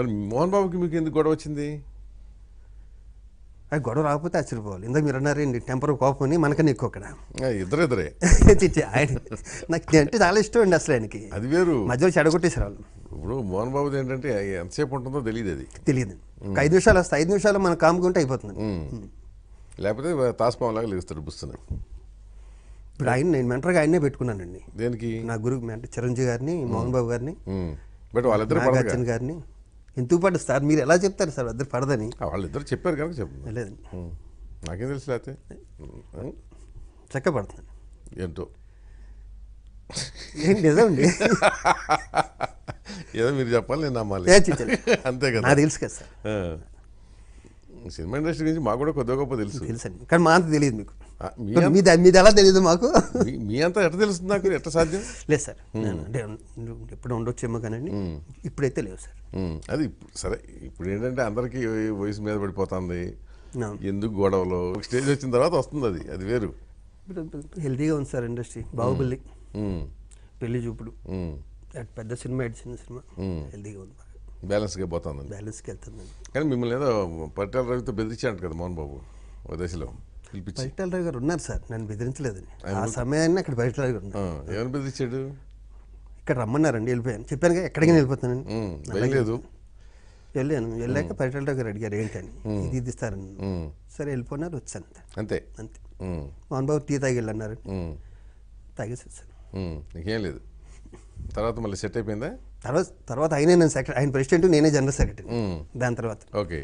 మరి మోహన్ బాబుకి మీకు ఎందుకు గొడవ వచ్చింది అది గొడవ రాకపోతే ఆశ్చర్యపోవాలి ఇందాక మీరు అన్నారండి టెంపర్ కోపం అని మనకన్నా ఎక్కువ అక్కడ ఇద్దరు ఇద్దరే ఆయన నాకు అంటే చాలా ఇష్టం అండి అసలు ఆయనకి అది వేరు మధ్యలో చెడగొట్టేసారు వాళ్ళు ఇప్పుడు మోహన్ బాబుది ఏంటంటే ఎంతసేపు ఉంటుందో తెలియదు అది తెలియదు ఐదు నిమిషాలు వస్తే ఐదు నిమిషాలు మనం కాముకుంటే అయిపోతుంది లేకపోతే తాస్పాం లాగా లేస్తారు పుస్తకం ఇప్పుడు ఆయన నేను మెంటర్గా ఆయన్నే పెట్టుకున్నానండి దేనికి నా గురువు మెంటర్ చిరంజీవి గారిని మోహన్ బాబు గారిని బట్ వాళ్ళిద్దరు గారిని ఎందుకు పడదు సార్ మీరు ఎలా చెప్తారు సార్ ఇద్దరు పడదని వాళ్ళిద్దరు చెప్పారు కనుక చెప్పు నాకేం తెలుసు అయితే చక్క పడుతుంది ఏంటో ఏం ఏదో మీరు చెప్పాలి నేను నమ్మాలి అంతే కదా తెలుసు కదా సార్ సినిమా ఇండస్ట్రీ గురించి మాకు కూడా కొద్ది గొప్ప తెలుసు తెలుసండి కానీ మా అంత తెలియదు మీకు మీది ఎలా తెలియదు మాకు మీ అంతా ఎట్లా తెలుస్తుంది నాకు ఎట్లా సాధ్యం లేదు సార్ అంటే ఎప్పుడు ఉండొచ్చేమో కానీ ఇప్పుడైతే లేవు సార్ అది సరే ఇప్పుడు ఏంటంటే అందరికీ వయసు మీద పడిపోతుంది ఎందుకు గొడవలు స్టేజ్ వచ్చిన తర్వాత వస్తుంది అది అది వేరు హెల్తీగా ఉంది సార్ ఇండస్ట్రీ బాహుబలి పెళ్లి చూపుడు పెద్ద సినిమా ఎడిచిన సినిమా హెల్దీగా ఉంది బ్యాలెన్స్గా పోతుందండి బ్యాలెన్స్కి వెళ్తుందండి కానీ మిమ్మల్ని ఏదో పట్టాల రవితో బెదిరించాడు కదా మోహన్ బాబు ఓ దశలో పిలిపించి బయటాల గారు ఉన్నారు సార్ నన్ను బెదిరించలేదండి ఆ సమయాన్ని అక్కడ బయటాల గారు ఉన్నారు. ఆ, బెదిరించాడు ఇక్కడ రమ్మన్నారండి వెళ్ళిపోయాను చెప్పాను కదా ఎక్కడికి వెళ్ళిపోతానండి వెళ్ళలేదు వెళ్ళాను వెళ్ళాక పర్యటన గారు అడిగారు ఏంటని ఇది ఇది ఇస్తారని సరే వెళ్ళిపోయినారు వచ్చాను అంతే. అంతే అంతే మోహన్ బాబు టీ తాగి వెళ్ళన్నారు ఉమ్, తాగేసి వచ్చాను ఇంకేం లేదు తర్వాత మళ్ళీ సెట్ అయిపోయిందా తర్వాత తర్వాత ఆయనే నేను సెక్రటరీ ఆయన ప్రెసిడెంట్ నేనే జనరల్ సెక్రటరీ దాని తర్వాత ఓకే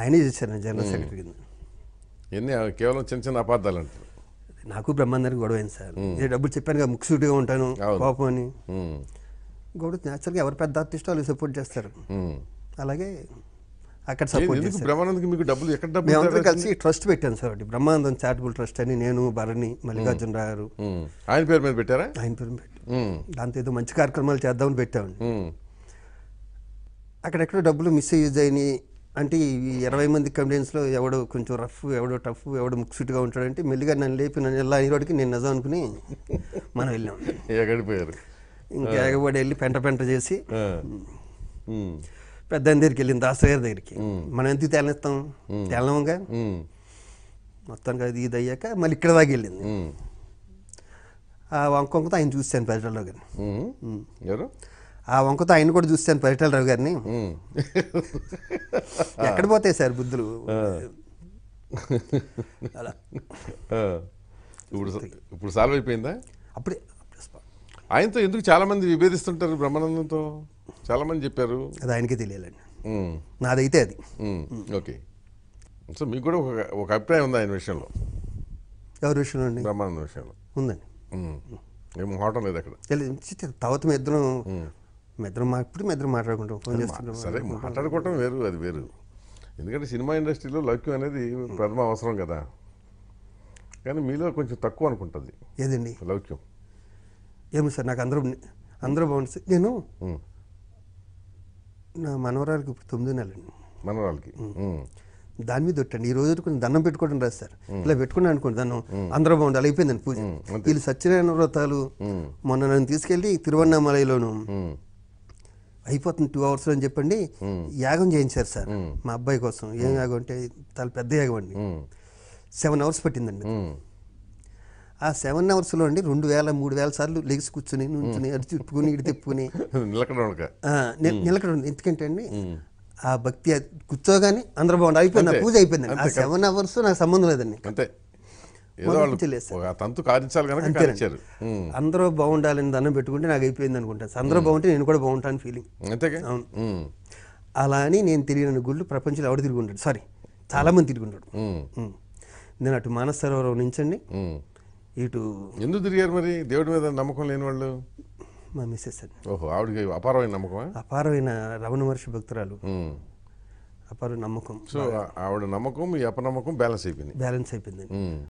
ఆయనే చేశారు నేను జనరల్ సెక్రటరీ కింద ఎన్ని కేవలం చిన్న చిన్న అపార్థాలు అంటారు నాకు బ్రహ్మాందరికి గొడవ అయింది సార్ నేను డబ్బులు చెప్పాను కదా ముక్సూటిగా ఉంటాను కోపం అని గొడవ న్యాచురల్గా ఎవరు పెద్ద ఆర్టిస్ట్ వాళ్ళు సపోర్ట్ చేస్తారు అలాగే అక్కడ సపోర్ట్ చేశారు మీకు డబ్బులు ఎక్కడ కలిసి ట్రస్ట్ పెట్టాను సార్ ఒకటి బ్రహ్మానందం చారిటబుల్ ట్రస్ట్ అని నేను భరణి మల్లికార్జున గారు ఆయన పేరు మీద పెట్టారా ఆయన పేరు పెట్టి దాంతో ఏదో మంచి కార్యక్రమాలు చేద్దామని పెట్టామండి అక్కడెక్కడ డబ్బులు మిస్ యూజ్ అయినాయి అంటే ఈ ఇరవై మంది కంప్లైంట్స్లో ఎవడో కొంచెం రఫ్ ఎవడో టఫ్ ఎవడో ముక్సిట్గా ఉంటాడంటే మెల్లిగా నన్ను లేపి నన్ను ఎలా హీరోడికి నేను నిజం అనుకుని మనం వెళ్ళాం ఎగడిపోయారు ఇంకా ఎగబడి వెళ్ళి పెంట పెంట చేసి పెద్ద దగ్గరికి వెళ్ళింది దాసరి గారి దగ్గరికి మనం ఎంత తేలనిస్తాం తేలనంగా మొత్తంగా అది ఇది అయ్యాక మళ్ళీ ఇక్కడ దాకా వెళ్ళింది ఆ వంకొంకతో ఆయన చూశాను పరిటాలరావు గారిని ఎవరు ఆ వంకతో ఆయన కూడా చూశాను పరిటాలరావు గారిని ఎక్కడ పోతాయి సార్ బుద్ధులు ఇప్పుడు ఇప్పుడు సాల్వ్ అయిపోయిందా అప్పుడే ఆయనతో ఎందుకు చాలామంది విభేదిస్తుంటారు బ్రహ్మానందంతో చాలామంది చెప్పారు అది ఆయనకే తెలియాలండి నాదైతే అది ఓకే సో మీకు కూడా ఒక అభిప్రాయం ఉంది ఆయన విషయంలో ఎవరి విషయంలో అండి బ్రహ్మానంద విషయంలో ఉందండి ఏం హోటల్ లేదు అక్కడ తర్వాత మీ ఇద్దరం మీ ఇద్దరం మా ఇప్పుడు మీ ఇద్దరం మాట్లాడుకుంటాం ఫోన్ సరే మాట్లాడుకోవటం వేరు అది వేరు ఎందుకంటే సినిమా ఇండస్ట్రీలో లౌక్యం అనేది ప్రథమ అవసరం కదా కానీ మీలో కొంచెం తక్కువ అనుకుంటుంది ఏదండి లౌక్యం ఏమి సార్ నాకు అందరూ అందరూ బాగుంటుంది నేను నా మనవరాలకి ఇప్పుడు తొమ్మిది నెలండి మనవరాలకి దాని మీద పెట్టండి ఈ రోజు కొంచెం దండం పెట్టుకోవడం రాదు సార్ ఇలా పెట్టుకున్నాను అనుకోండి దండం అందరూ బాగుండాలి అయిపోయిందండి పూజ వీళ్ళు సత్యనారాయణ వ్రతాలు మొన్న నన్ను తీసుకెళ్ళి తిరువన్నామలైలోను అయిపోతుంది టూ అవర్స్ అని చెప్పండి యాగం చేయించారు సార్ మా అబ్బాయి కోసం ఏం యాగం అంటే చాలా పెద్ద యాగం అండి సెవెన్ అవర్స్ పట్టిందండి ఆ సెవెన్ అవర్స్లో అండి రెండు వేల మూడు వేల సార్లు లెగిసి కూర్చుని నుంచుని అది తిప్పుకుని ఇటు తిప్పుకుని నిలకడ ఎందుకంటే అండి ఆ భక్తి కూర్చోగానే అందరూ బాగుండి అయిపోయింది పూజ అయిపోయింది ఆ సెవెన్ అవర్స్ నాకు సంబంధం లేదండి అంతే అందరూ బాగుండాలని దండం పెట్టుకుంటే నాకు అయిపోయింది అనుకుంటాను అందరూ బాగుంటే నేను కూడా బాగుంటాను ఫీలింగ్ అవును అలా అని నేను తిరిగిన గుళ్ళు ప్రపంచంలో తిరిగి తిరుగుంటాడు సారీ చాలా మంది తిరుగుంటాడు నేను అటు మానసరోవరం నుంచండి ఇటు ఎందుకు తిరిగారు మరి దేవుడి మీద నమ్మకం లేని వాళ్ళు మా మిస్సెస్ అండి ఓహో ఆవిడకి అపారమైన నమ్మకం అపారమైన రమణ మహర్షి భక్తురాలు అపార నమ్మకం సో ఆవిడ నమ్మకం ఈ అపనమ్మకం బ్యాలెన్స్ అయిపోయింది బ్యాలెన్స్ అయిపోయింది